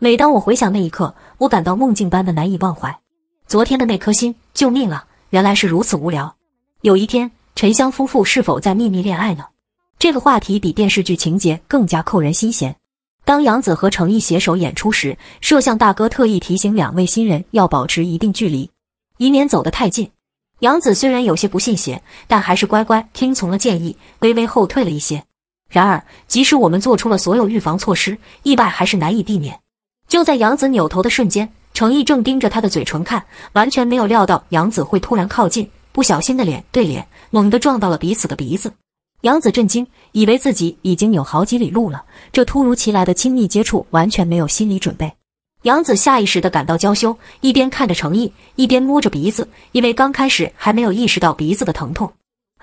每当我回想那一刻，我感到梦境般的难以忘怀。昨天的那颗心，救命啊！原来是如此无聊。有一天，沉香夫妇是否在秘密恋爱呢？这个话题比电视剧情节更加扣人心弦。当杨子和程毅携手演出时，摄像大哥特意提醒两位新人要保持一定距离，以免走得太近。杨子虽然有些不信邪，但还是乖乖听从了建议，微微后退了一些。然而，即使我们做出了所有预防措施，意外还是难以避免。就在杨子扭头的瞬间，程毅正盯着他的嘴唇看，完全没有料到杨子会突然靠近，不小心的脸对脸，猛地撞到了彼此的鼻子。杨子震惊，以为自己已经有好几里路了，这突如其来的亲密接触完全没有心理准备。杨子下意识的感到娇羞，一边看着程毅，一边摸着鼻子，因为刚开始还没有意识到鼻子的疼痛。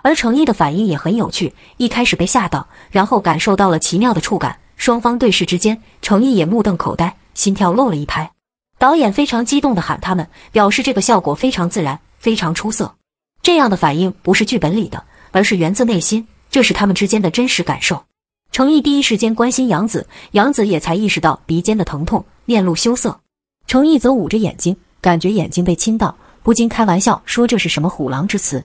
而程毅的反应也很有趣，一开始被吓到，然后感受到了奇妙的触感，双方对视之间，程毅也目瞪口呆。心跳漏了一拍，导演非常激动地喊他们，表示这个效果非常自然，非常出色。这样的反应不是剧本里的，而是源自内心，这是他们之间的真实感受。成毅第一时间关心杨子，杨子也才意识到鼻尖的疼痛，面露羞涩。成毅则捂着眼睛，感觉眼睛被亲到，不禁开玩笑说这是什么虎狼之词。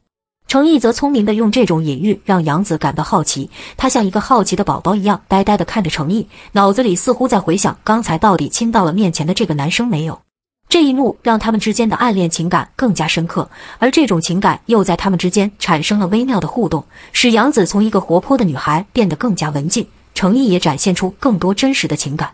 程毅则聪明地用这种隐喻，让杨子感到好奇。他像一个好奇的宝宝一样，呆呆地看着程毅，脑子里似乎在回想刚才到底亲到了面前的这个男生没有。这一幕让他们之间的暗恋情感更加深刻，而这种情感又在他们之间产生了微妙的互动，使杨子从一个活泼的女孩变得更加文静，程毅也展现出更多真实的情感。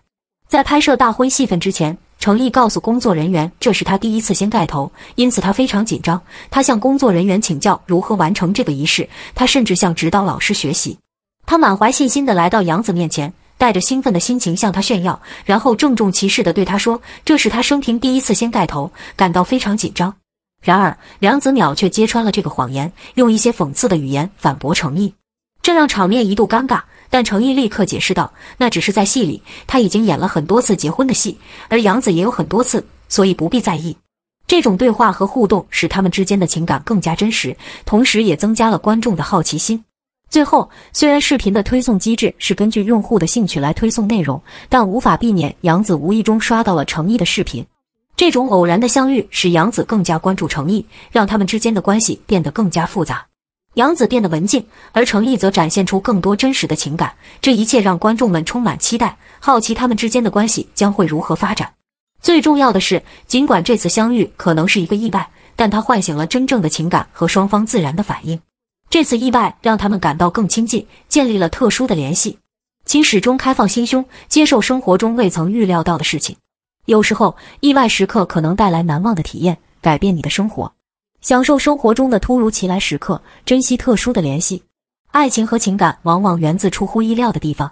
在拍摄大婚戏份之前。程毅告诉工作人员，这是他第一次掀盖头，因此他非常紧张。他向工作人员请教如何完成这个仪式，他甚至向指导老师学习。他满怀信心地来到杨子面前，带着兴奋的心情向他炫耀，然后郑重其事地对他说：“这是他生平第一次掀盖头，感到非常紧张。”然而，梁子淼却揭穿了这个谎言，用一些讽刺的语言反驳成毅。这让场面一度尴尬，但程毅立刻解释道：“那只是在戏里，他已经演了很多次结婚的戏，而杨子也有很多次，所以不必在意。”这种对话和互动使他们之间的情感更加真实，同时也增加了观众的好奇心。最后，虽然视频的推送机制是根据用户的兴趣来推送内容，但无法避免杨子无意中刷到了程毅的视频。这种偶然的相遇使杨子更加关注程毅，让他们之间的关系变得更加复杂。杨子变得文静，而程毅则展现出更多真实的情感。这一切让观众们充满期待，好奇他们之间的关系将会如何发展。最重要的是，尽管这次相遇可能是一个意外，但它唤醒了真正的情感和双方自然的反应。这次意外让他们感到更亲近，建立了特殊的联系。请始终开放心胸，接受生活中未曾预料到的事情。有时候，意外时刻可能带来难忘的体验，改变你的生活。享受生活中的突如其来时刻，珍惜特殊的联系，爱情和情感往往源自出乎意料的地方。